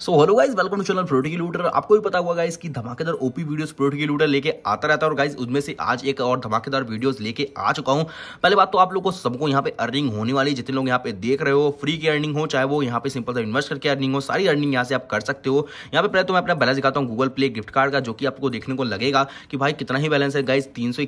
so hello guys welcome to channel प्रोटी लूटर आपको भी पता हुआ गाइज कि धमाकेदार ओपी वीडियोस प्रोटी की लूटर लेके आता रहता है और गाइज उसमें से आज एक और धमाकेदार वीडियोस लेके आ चुका हूं पहले बात तो आप लोग को सबको यहाँ पे अर्निंग होने वाली जितने लोग यहाँ पे देख रहे हो फ्री की अर्निंग हो चाहे वो यहाँ पे सिंपल से इन्वेस्ट करके अर्निंग हो सारी अर्निंग यहाँ से आप कर सकते हो यहाँ पे पहले तो मैं अपना बैलेंस दिखाता हूँ गूगल प्ले गिफ्ट कार्ड का जो कि आपको देखने को लगेगा कि भाई कितना ही बैलेंस है गाइज तीन सौ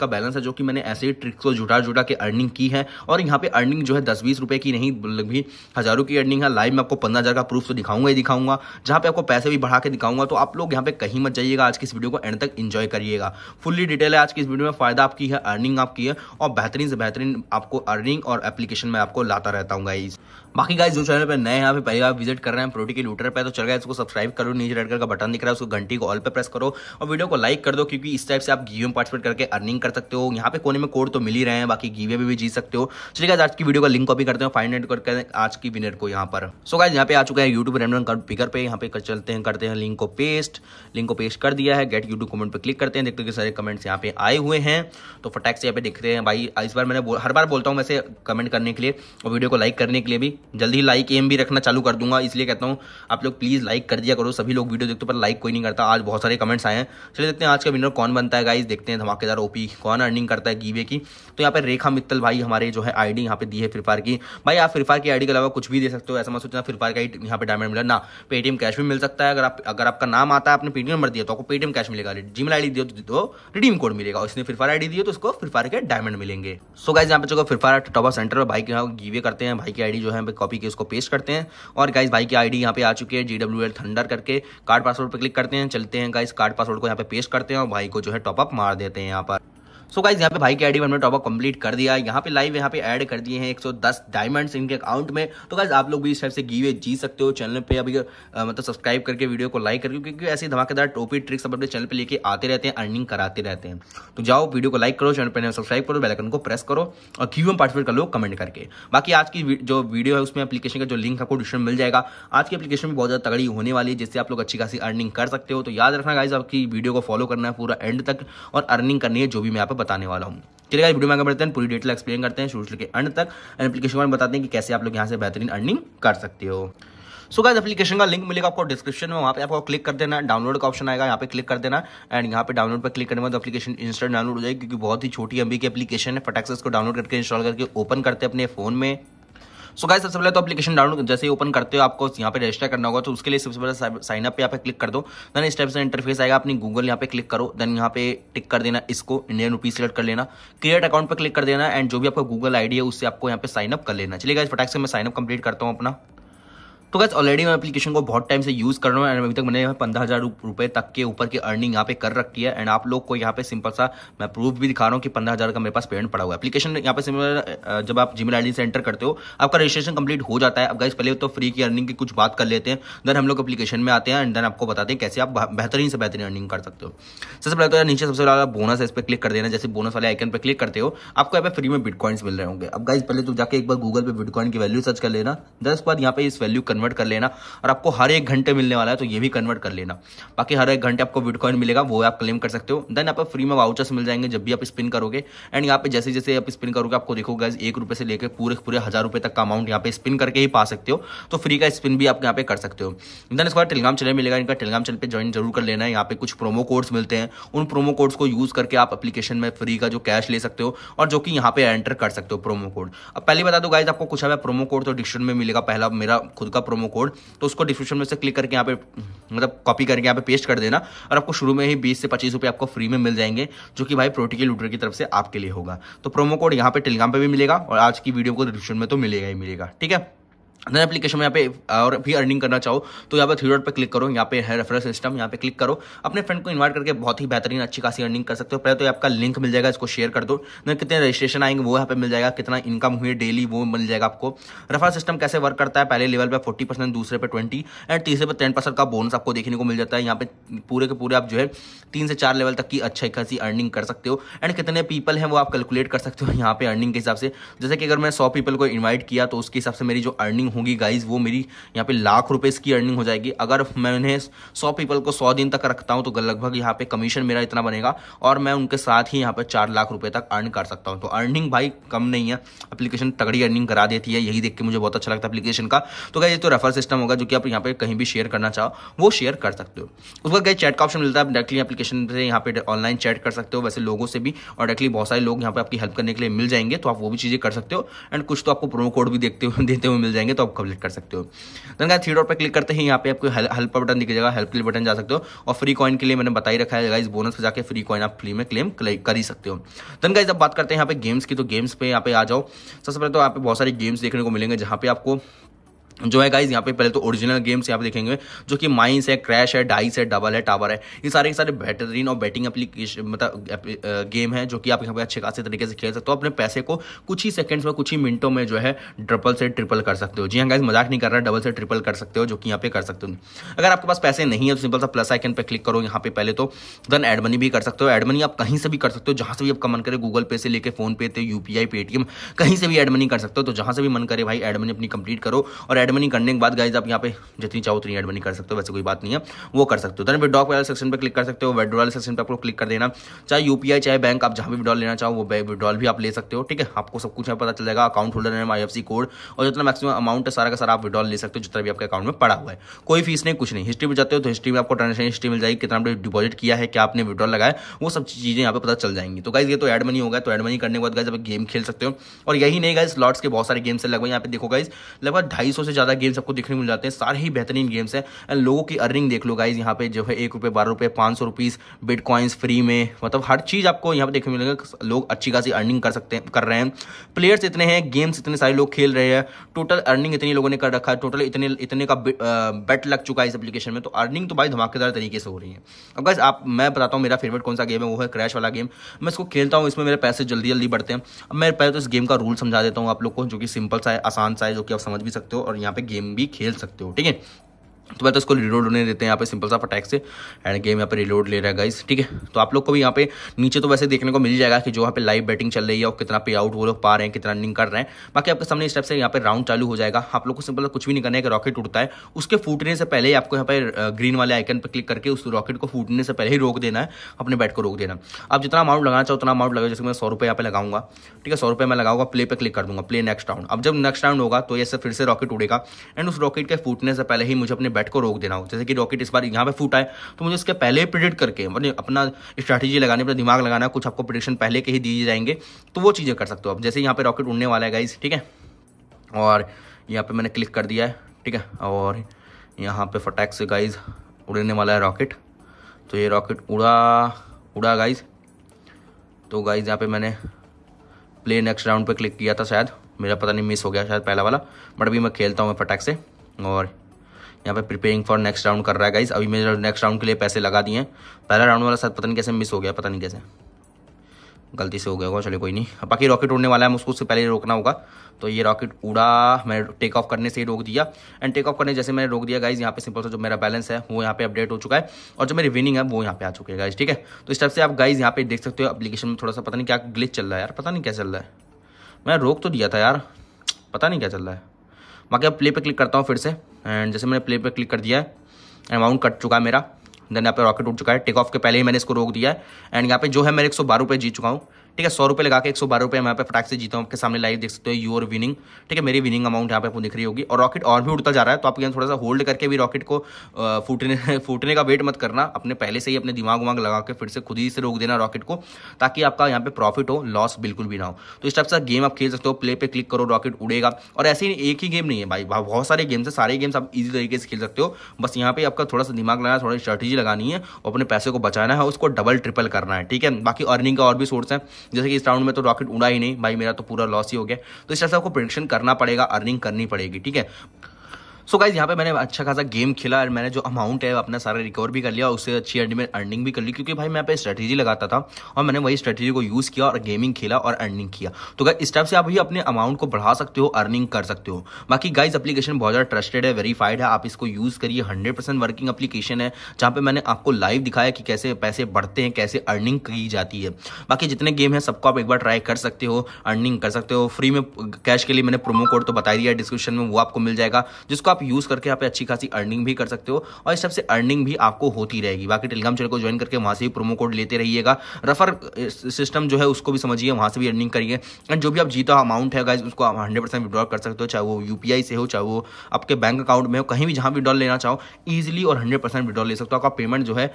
का बैलेंस है जो कि मैंने ऐसे ही ट्रिक्स को जुटा जुटा के अर्निंग की है और यहाँ पे अर्निंग जो है दस बीस की नहीं मतलब भी हजारों की अर्निंग है लाइव में आपको पंद्रह का प्रूफ तो दिखाऊंगा ही दिखाऊंगा जहां पे आपको पैसे भी बढ़ा के दिखाऊंगा तो आप लोग यहां पे कहीं मत जाइएगा आज की इस वीडियो को एंड तक एंजॉय करिएगा फुल्ली डिटेल है आज की इस वीडियो में फ़ायदा आपकी है अर्निंग आपकी है और बेहतरीन से बेहतरीन आपको अर्निंग और एप्लीकेशन में आपको लाता रहता हूँ गाइज बाकी गाइज जो चैनल पर नए यहाँ पे पहली बार विजिट कर रहे हैं प्रोटी के लूटर पर तो चल गए इसको सब्सक्राइब करो नीचे रेड कलर का बटन दिख रहा है उसको घंटी को ऑल पर प्रेस करो और वीडियो को लाइक कर दो क्योंकि इस टाइप से आप गीवे में पार्टिसिपेट करके अर्निंग कर सकते हो यहाँ पे कोने में कोड तो मिल ही रहे हैं बाकी गीवे भी, भी जीत सकते हो चलिए आज की वीडियो का लिंक कॉपी करते हैं फाइनल करके आज की विनर को यहाँ पर सो गाइज यहाँ पे आ चुका है यूट्यूब रेमरन कर फिगर पे यहाँ पे कर चलते हैं करते हैं लिंक को पेस्ट लिंक को पेस्ट कर दिया है गेट यूट्यूब कमेंट पे क्लिक करते हैं देखते हैं कि सारे कमेंट्स यहाँ पे आए हुए हैं तो फटैक से यहाँ पे देखते हैं भाई इस बार मैंने हर बार बोलता हूँ वैसे कमेंट करने के लिए और वीडियो को लाइक करने के लिए भी जल्दी लाइक एम भी रखना चालू कर दूंगा इसलिए कहता हूँ आप लोग प्लीज़ लाइक कर दिया करो सभी लोग वीडियो देखते पर लाइक कोई नहीं करता आज बहुत सारे कमेंट्स आए हैं चलिए देखते हैं आज का विनर कौन बनता है गाइज देखते हैं धमाकेदार ओपी कौन अर्निंग करता है गीवे की तो यहाँ पर रेखा मित्तल भाई हमारे जो है आईडी यहाँ पे दी है फ्री फायर की भाई आप फ्री फायर की आईडी के अलावा कुछ भी दे सकते हो ऐसा मत सोचना फ्री फायर का ही यहाँ पे डायमंड मिला ना पेटीएम कैश भी मिल सकता है अगर आप अगर आपका नाम आता है आपने पेटीएम नंबर दिया तो आपको पेटीएम कैश मिलेगा जी मेल आई डी तो, तो रिडीम कोड मिलेगा उसने फिर फायर आई डी तो उसको फ्री फायर के डायमंड मिलेंगे सो गाइज यहाँ पे जो फिर फायर ऑफ सेंटर भाई के यहाँ गीवे करते हैं भाई की आई जो है कॉपी के उसको पेस्ट करते हैं और गाइज भाई की आई डी यहाँ पे आ चुकी है जी डब्ल्यू एल थंडर करके कार्ड पासवर्ड पर क्लिक करते हैं चलते हैं गाइज कार्ड पासवर्ड को यहाँ पे पेस्ट करते हैं और भाई को जो है टॉपअप मार देते हैं यहाँ पर सो गाइज यहाँ पे भाई के आईडी हमने टॉपअप कंप्लीट कर दिया यहाँ पे लाइव यहाँ पे ऐड कर दिए हैं 110 डायमंड्स इनके अकाउंट में तो गाइज आप लोग भी इस टाइप से गीवे जी सकते हो चैनल पे अभी मतलब सब्सक्राइब करके वीडियो को लाइक करके क्योंकि ऐसे धमाकेदार टोपी ट्रिक्स अपने चैनल पर लेके आते रहते हैं अर्निंग कराते रहते हैं तो जाओ वीडियो को लाइक करो चैनल पर सब्सक्राइब करो बेलकन को प्रेस करो और क्यू में पार्टिसिपेट कर लो कमेंट करके बाकी आज की जो वीडियो है उसमें अपलीकेशन का जो लिंक आपको डिस्क्रिप्शन मिल जाएगा आज की अपलीकेशन भी बहुत ज़्यादा तगड़ी होने वाली है जिससे आप लोग अच्छी खासी अर्निंग कर सकते हो तो याद रखना गाइज आपकी वीडियो को फॉलो करना है पूरा एंड तक और अर्निंग करनी है जो भी मैं आप बताने वाला हूँ चलिए आज वीडियो में आगे बढ़ते हैं पूरी डिटेल एक्सप्लेन करते हैं शुरू के अंत तक एप्लीकेशन में बताते हैं कि कैसे आप लोग यहाँ से बेहतरीन अर्निंग कर सकते हो सो गाइस एप्लीकेशन का लिंक मिलेगा आपको डिस्क्रिप्शन में वहाँ पे आपको क्लिक कर देना डाउनलोड का ऑप्शन आएगा यहाँ पे क्लिक कर देना एंड यहाँ पे डाउनलोड पर क्लिक करने के बाद एप्लीकेशन इंस्टॉल डाउनलोड हो जाएगी क्योंकि बहुत ही छोटी एमबी की एप्लीकेशन है फटाक से इसको डाउनलोड करके इंस्टॉल करके ओपन करते हैं अपने फोन में सो गाइस सबसे पहले तो एप्लीकेशन डाउनलोड जैसे ही ओपन करते हो आपको यहाँ पे रजिस्टर करना होगा तो उसके लिए सबसे पहले साइन अप पे यहाँ पे क्लिक कर दो देन इस टाइप से इंटरफेस आएगा अपनी गूगल यहाँ पे क्लिक करो देन यहाँ पे टिक कर देना इसको इंडियन रूपी सेलेक्ट कर लेना क्रिएट अकाउंट पर क्लिक कर देना एंड जो भी आपका गूगल आईडी है उससे आपको यहाँ पे साइन अप कर लेना चलिए गाइस फटाक से मैं साइन अप कंप्लीट करता हूँ अपना तो गैस ऑलरेडी मैं एप्लीकेशन को बहुत टाइम से यूज़ कर रहा हूँ एंड अभी तक मैंने पंद्रह हज़ार रुपये तक के ऊपर की अर्निंग यहाँ पे कर रखी है एंड आप लोग को यहाँ पे सिंपल सा मैं प्रूफ भी दिखा रहा हूँ कि पंद्रह हज़ार का मेरे पास पेमेंट पड़ा हुआ है एप्लीकेशन यहाँ पे सिंपल जब आप जीमेल आई से एंटर करते हो आपका रजिस्ट्रेशन कंप्लीट हो जाता है अब गैस पहले तो फ्री की अर्निंग की कुछ बात कर लेते हैं देन हम लोग एप्लीकेशन में आते हैं एंड देन आपको बताते हैं कैसे आप बेहतरीन से बेहतरीन अर्निंग कर सकते हो सबसे पहले तो नीचे सबसे ज्यादा बोनस इस पर क्लिक कर देना जैसे बोनस वाले आइकन पर क्लिक करते हो आपको यहाँ पे फ्री में बिटकॉइंस मिल रहे होंगे अब गाइज पहले तो जाकर एक बार गूगल पे बिटकॉइन की वैल्यू सर्च कर लेना दस बार यहाँ पे इस वैल्यू कन्वर्ट कर लेना और आपको हर एक घंटे मिलने वाला है तो ये भी कन्वर्ट कर लेना बाकी हर एक घंटे आपको बिटकॉइन मिलेगा वो आप क्लेम कर सकते हो देन आप फ्री में वाउचर्स मिल जाएंगे जब भी आप स्पिन करोगे एंड यहाँ पे जैसे जैसे आप स्पिन करोगे आपको देखोगे एक रुपये से लेकर पूरे पूरे हज़ार रुपये तक का अमाउंट यहाँ पे स्पिन करके ही पा सकते हो तो फ्री का स्पिन भी आप यहाँ पे कर सकते हो देन इसके बाद टेलीग्राम चैनल मिलेगा इनका टेलीग्राम चैनल पर ज्वाइन जरूर कर लेना है यहाँ पे कुछ प्रोमो कोड्स मिलते हैं उन प्रोमो कोड्स को यूज़ करके आप अपलीकेशन में फ्री का जो कैश ले सकते हो और जो कि यहाँ पे एंटर कर सकते हो प्रोमो कोड अब पहले बता दो गाइज आपको कुछ हमें प्रोमो कोड तो डिस्क्रिप्शन में मिलेगा पहला मेरा खुद का प्रोमो कोड तो उसको डिस्क्रिप्शन में से क्लिक करके यहाँ पे मतलब कॉपी करके यहाँ पे पेस्ट कर देना और आपको शुरू में ही बीस से पच्चीस रुपये आपको फ्री में मिल जाएंगे जो कि भाई प्रोटिकल लूटर की तरफ से आपके लिए होगा तो प्रोमो कोड यहाँ पे टेलीग्राम पर भी मिलेगा और आज की वीडियो को डिस्क्रिप्शन में तो मिलेगा ही मिलेगा ठीक है देन एप्लीकेशन में यहाँ पे और भी अर्निंग करना चाहो तो यहाँ पे थ्री डॉट पर क्लिक करो यहाँ पे है रेफरल सिस्टम यहाँ पे क्लिक करो अपने फ्रेंड को इनवाइट करके बहुत ही बेहतरीन अच्छी खासी अर्निंग कर सकते हो पहले तो आपका लिंक मिल जाएगा इसको शेयर कर दो देन कितने रजिस्ट्रेशन आएंगे वो यहाँ पे मिल जाएगा कितना इनकम हुई डेली वो मिल जाएगा आपको रेफरल सिस्टम कैसे वर्क करता है पहले लेवल पर फोर्टी परसेंट दूसरे पर ट्वेंटी एंड तीसरे पर टेन परसेंट का बोनस आपको देखने को मिल जाता है यहाँ पे पूरे के पूरे आप जो है तीन से चार लेवल तक की अच्छी खासी अर्निंग कर सकते हो एंड कितने पीपल हैं वो आप कैलकुलेट कर सकते हो यहाँ पे अर्निंग के हिसाब से जैसे कि अगर मैं सौ पीपल को इन्वाइट किया तो उसके हिसाब से मेरी जो अर्निंग अर्निंग होगी गाइज वो मेरी यहाँ पे लाख रुपीज़ की अर्निंग हो जाएगी अगर मैं उन्हें सौ पीपल को सौ दिन तक रखता हूँ तो लगभग यहाँ पे कमीशन मेरा इतना बनेगा और मैं उनके साथ ही यहाँ पे चार लाख रुपए तक अर्न कर सकता हूँ तो अर्निंग भाई कम नहीं है अपलीकेशन तगड़ी अर्निंग करा देती है यही देख के मुझे बहुत अच्छा लगता है अपलीकेशन का तो गाइज ये तो रेफर सिस्टम होगा जो कि आप यहाँ पे कहीं भी शेयर करना चाहो वो शेयर कर सकते हो उस पर गए चैट का ऑप्शन मिलता है आप डायरेक्टली अपलीकेशन से यहाँ पे ऑनलाइन चैट कर सकते हो वैसे लोगों से भी और डायरेक्टली बहुत सारे लोग यहाँ पे आपकी हेल्प करने के लिए मिल जाएंगे तो आप वो भी चीज़ें कर सकते हो एंड कुछ तो आपको प्रोमो कोड भी देखते हुए देते हुए मिल जाएंगे तो तो आप कंप्लीट कर सकते हो देन गाइस थ्री डॉट पर क्लिक करते ही यहाँ पे आपको हेल्प बटन दिख जाएगा हेल्प के लिए बटन जा सकते हो और फ्री कॉइन के लिए मैंने बता ही रखा है इस बोनस पर जाकर फ्री कॉइन आप फ्री में क्लेम कर ही सकते हो देन तो गाइज अब बात करते हैं यहाँ पे गेम्स की तो गेम्स पे यहाँ पे आ जाओ सबसे पहले तो आप बहुत सारे गेम्स देखने को मिलेंगे जहाँ पे आपको जो है गाइज यहाँ पे पहले तो ओरिजिनल गेम्स यहाँ पे देखेंगे जो कि माइंस है क्रैश है डाइस है डबल है टावर है ये सारे के सारे बेहतरीन और बैटिंग एप्लीकेशन मतलब गेम है जो कि आप यहाँ पे अच्छे खासे तरीके से खेल सकते हो अपने पैसे को कुछ ही सेकंड्स में कुछ ही मिनटों में जो है ट्रिपल से ट्रिपल कर सकते हो जी हाँ गाइज मजाक नहीं कर रहा डबल से ट्रिपल कर सकते हो जो कि यहाँ पे कर सकते हो अगर आपके पास पैसे नहीं है तो सिंपल सा प्लस आइकन पर क्लिक करो यहाँ पे पहले तो देन एड मनी भी कर सकते हो एड मनी आप कहीं से भी कर सकते हो जहाँ से भी आपका मन करे गूगल पे से लेकर फोन पे थे यू पी पेटीएम कहीं से भी एड मनी कर सकते हो तो जहाँ से भी मन करे भाई एड मनी अपनी कंप्लीट करो और एड एड मनी करने के बाद गाइज आप यहाँ पे जितनी चाहो उतनी एड मनी कर सकते हो वैसे कोई बात नहीं है वो कर सकते हो देन विड्रॉ वाले सेक्शन पर क्लिक कर सकते हो विड्रॉ वाले सेक्शन पर आपको क्लिक कर देना चाहे यूपीआई चाहे बैंक आप जहाँ भी विड्रॉल लेना चाहो वो विड्रॉल भी आप ले सकते हो ठीक है आपको सब कुछ पता चल जाएगा अकाउंट होल्डर है आई कोड और जितना मैक्सिमम अमाउंट है सारा का सारा आप विड्रॉल ले सकते हो जितना भी आपके अकाउंट में पड़ा हुआ है कोई फीस नहीं कुछ नहीं हिस्ट्री में जाते हो तो हिस्ट्री में आपको ट्रांजेक्शन हिस्ट्री मिल जाएगी कितना आपने डिपॉजिट किया है क्या आपने विड्रॉल लगाया वो सब चीज़ें यहाँ पे पता चल जाएंगी तो गाइज ये तो एड मनी होगा तो एड मनी करने के बाद गाइज आप गेम खेल सकते हो और यही नहीं गाइज स्लॉट्स के बहुत सारे गेम्स है लगभग यहाँ पे देखो गाइज लगभग ढाई से ज़्यादा गेम्स आपको देखने मिल जाते हैं सारे ही बेहतरीन गेम्स हैं एंड लोगों की अर्निंग देख लो गाइज यहाँ पे जो है एक रुपये बारह रुपये पाँच सौ रुपीज़ बिटकॉइंस फ्री में मतलब हर चीज़ आपको यहाँ पे देखने मिलेगा लोग अच्छी खासी अर्निंग कर सकते हैं कर रहे हैं प्लेयर्स इतने हैं गेम्स इतने सारे लोग खेल रहे हैं टोटल अर्निंग इतनी लोगों ने कर रखा है टोटल इतने इतने का बेट लग चुका है इस एप्लीकेशन में तो अर्निंग तो भाई धमाकेदार तरीके से हो रही है अब गाइज आप मैं बताता हूँ मेरा फेवरेट कौन सा गेम है वो है क्रैश वाला गेम मैं इसको खेलता हूँ इसमें मेरे पैसे जल्दी जल्दी बढ़ते हैं अब मैं पहले तो इस गेम का रूल समझा देता हूँ आप लोग को जो कि सिंपल सा है आसान सा है जो कि आप समझ भी सकते हो और यहाँ पे गेम भी खेल सकते हो ठीक है तो मैं तो इसको रिलोड होने देते हैं यहाँ पे सिंपल सा फटैक से एंड गेम यहाँ पे रिलोड ले रहा है गाइस ठीक है तो आप लोग को भी यहाँ पे नीचे तो वैसे देखने को मिल जाएगा कि जो यहाँ पे लाइव बैटिंग चल रही है और कितना पे आउट वो लोग पा रहे हैं कितना रनिंग कर रहे हैं बाकी आपके सामने इस टाइप से यहाँ पे राउंड चालू हो जाएगा आप लोग को सिंपल कुछ भी नहीं करना है कि रॉकेट उड़ता है उसके फूटने से पहले ही आपको यहाँ पे ग्रीन वाले आइकन पर क्लिक करके उस रॉकेट को फूटने से पहले ही रोक देना है अपने बैट को रोक देना आप जितना अमाउंट लगाना चाहो उतना अमाउंट लगाओ जैसे मैं सौ रुपये यहाँ पे लगाऊंगा ठीक है सौ रुपये मैं लगाऊंगा प्ले पर क्लिक कर दूंगा प्ले नेक्स्ट राउंड अब जब नेक्स्ट राउंड होगा तो ये फिर से रॉकेट उड़ेगा एंड उस रॉकेट के फूटने से पहले ही मुझे अपने बैट को रोक देना हो जैसे कि रॉकेट इस बार यहाँ पे फूट आए तो मुझे इसके पहले ही प्रिडिक्ट करके मतलब अपना स्ट्रैटेजी लगाने अपना दिमाग लगाना कुछ आपको प्रिडिक्शन पहले के ही दिए जाएंगे तो वो चीज़ें कर सकते हो आप जैसे यहाँ पर रॉकेट उड़ने वाला है गाइज ठीक है और यहाँ पर मैंने क्लिक कर दिया है ठीक है और यहाँ पर फटैक से गाइज उड़ने वाला है रॉकेट तो ये रॉकेट उड़ा उड़ा गाइज तो गाइज यहाँ पे मैंने प्ले नेक्स्ट राउंड पे क्लिक किया था शायद मेरा पता नहीं मिस हो गया शायद पहला वाला बट अभी मैं खेलता हूँ फटाक से और यहाँ पे प्रिपेयरिंग फॉर नेक्स्ट राउंड कर रहा है गाइज अभी मेरे नेक्स्ट राउंड के लिए पैसे लगा दिए पहला राउंड वाला साथ पता नहीं कैसे मिस हो गया पता नहीं कैसे गलती से हो गया होगा चलो कोई नहीं बाकी रॉकेट उड़ने वाला है मुझको उससे पहले रोकना होगा तो ये रॉकेट उड़ा मैंने टेक ऑफ करने से ही रोक दिया एंड टेक ऑफ करने जैसे मैंने रोक दिया गाइज यहाँ पे सिंपल सा जो मेरा बैलेंस है वो यहाँ पे अपडेट हो चुका है और जो मेरी विनिंग है वो यहाँ पे आ चुकी है गाइज ठीक है तो इस टाइप से आप गाइज यहाँ पे देख सकते हो अपलीकेशन में थोड़ा सा पता नहीं क्या ग्लिच चल रहा है यार पता नहीं क्या चल रहा है मैं रोक तो दिया था यार पता नहीं क्या चल रहा है बाकी अब प्ले पे क्लिक करता हूँ फिर से एंड जैसे मैंने प्ले पे क्लिक कर दिया है अमाउंट कट चुका है मेरा देन यहाँ पे रॉकेट उठ चुका है टेक ऑफ के पहले ही मैंने इसको रोक दिया है एंड यहाँ पे जो है मैं एक सौ बारह रुपये जीत चुका हूँ ठीक है सौ रुपये लगा के एक सौ बारह रुपये मैं पर फटाक से जीता हूँ आपके सामने लाइव देख सकते हो योर विनिंग ठीक है मेरी विनिंग अमाउंट यहाँ पे आपको दिख रही होगी और रॉकेट और भी उड़ता जा रहा है तो आप यहाँ थोड़ा सा होल्ड करके भी रॉकेट को फूटने फूटने का वेट मत करना अपने पहले से ही अपने दिमाग वमाग लगा के फिर से खुद ही से रोक देना रॉकेट को ताकि आपका यहाँ पे प्रॉफिट हो लॉस बिल्कुल भी ना हो तो इस टाइप से गेम आप खेल सकते हो प्ले पे क्लिक करो रॉकेट उड़ेगा और ऐसे ही एक ही गेम नहीं है भाई बहुत सारे गेम्स है सारे गेम्स आप ईजी तरीके से खेल सकते हो बस यहाँ पे आपका थोड़ा सा दिमाग लगाना थोड़ी स्ट्रेटेजी लगानी है और अपने पैसे को बचाना है उसको डबल ट्रिपल करना है ठीक है बाकी अर्निंग का और भी सोर्स है जैसे कि इस राउंड में तो रॉकेट उड़ा ही नहीं भाई मेरा तो पूरा लॉस ही हो गया तो इस तरह से आपको प्रिडिक्शन करना पड़ेगा अर्निंग करनी पड़ेगी ठीक है सो गाइज यहाँ पे मैंने अच्छा खासा गेम खेला और मैंने जो अमाउंट है अपना सारा रिकवर भी कर लिया उससे अच्छी अर्निंग भी कर ली क्योंकि भाई मैं पे स्ट्रेटेजी लगाता था और मैंने वही स्ट्रेटेजी को यूज़ किया और गेमिंग खेला और अर्निंग किया तो गाइज इस टाइप से आप भी अपने अमाउंट को बढ़ा सकते हो अर्निंग कर सकते हो बाकी गाइज अपलीकेशन बहुत ज़्यादा ट्रस्टेड है वेरीफाइड है आप इसको यूज़ करिए हंड्रेड वर्किंग अपलीकेशन है जहाँ पर मैंने आपको लाइव दिखाया कि कैसे पैसे बढ़ते हैं कैसे अर्निंग की जाती है बाकी जितने गेम हैं सबको आप एक बार ट्राई कर सकते हो अर्निंग कर सकते हो फ्री में कैश के लिए मैंने प्रोमो कोड तो बता दिया डिस्क्रिप्शन में वो आपको मिल जाएगा जिसको आप आप यूज़ करके आप अच्छी खासी अर्निंग भी कर सकते हो और इस सबसे अर्निंग भी आपको होती रहेगी बाकी टेलीग्राम चैनल को ज्वाइन करके वहां से भी प्रोमो कोड लेते रहिएगा रफर सिस्टम जो है उसको भी समझिए वहां से भी अर्निंग करिए एंड जो भी आप जीता अमाउंट है गाइज उसको आप हंड्रेड परसेंट विड्रॉ कर सकते हो चाहे वो यूपीआई से हो चाहे वो आपके बैंक अकाउंट में हो कहीं भी जहां भी विड्रॉल लेना चाहो ईजिली और हंड्रेड परसेंट विड्रॉल ले सकते हो आपका पेमेंट जो है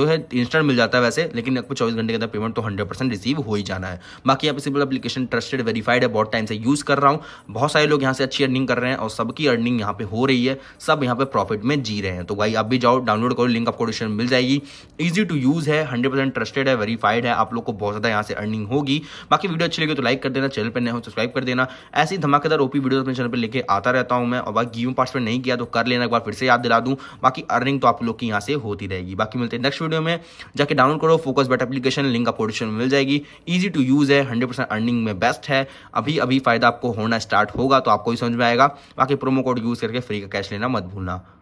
जो है इंस्टेंट मिल जाता है वैसे लेकिन आपको चौबीस घंटे के अंदर पेमेंट तो हंड्रेड परसेंट रिसीव हो ही जाना है बाकी आप सिंपल एप्लीकेशन ट्रस्टेड वेरीफाइड है बहुत टाइम से यूज़ कर रहा हूँ बहुत सारे लोग यहाँ से अच्छी अर्निंग कर रहे हैं और सबकी अर्निंग यहाँ पे हो रही है सब यहाँ पे प्रॉफिट में जी रहे हैं तो भाई आप भी जाओ डाउनलोड करो लिंक आपको डिस्क्रिप्शन मिल जाएगी ईजी टू यूज़ है हंड्रेड ट्रस्टेड है वेरीफाइड है आप लोग को बहुत ज़्यादा यहाँ से अर्निंग होगी बाकी वीडियो अच्छी लगी तो लाइक कर देना चैनल पर नए हो सब्सक्राइब कर देना ऐसी धमाकेदार ओपी वीडियो अपने चैनल पर लेकर आता रहता हूँ मैं और बाकी पास पार्टिसिपेट नहीं किया तो कर लेना एक बार फिर से याद दिला दूँ बाकी अर्निंग तो आप लोग की यहाँ से होती रहेगी बाकी मिलते हैं नेक्स्ट वीडियो में जाके डाउनलोड करो फोकस बेट एप्लीकेशन लिंक आपको डिस्क्रिप्शन मिल जाएगी ईजी टू यूज़ है हंड्रेड परसेंट अर्निंग में बेस्ट है अभी अभी फायदा आपको होना स्टार्ट होगा तो आपको भी समझ में आएगा बाकी प्रोमो कोड यूज़ कर करके फ्री का कैश लेना मत भूलना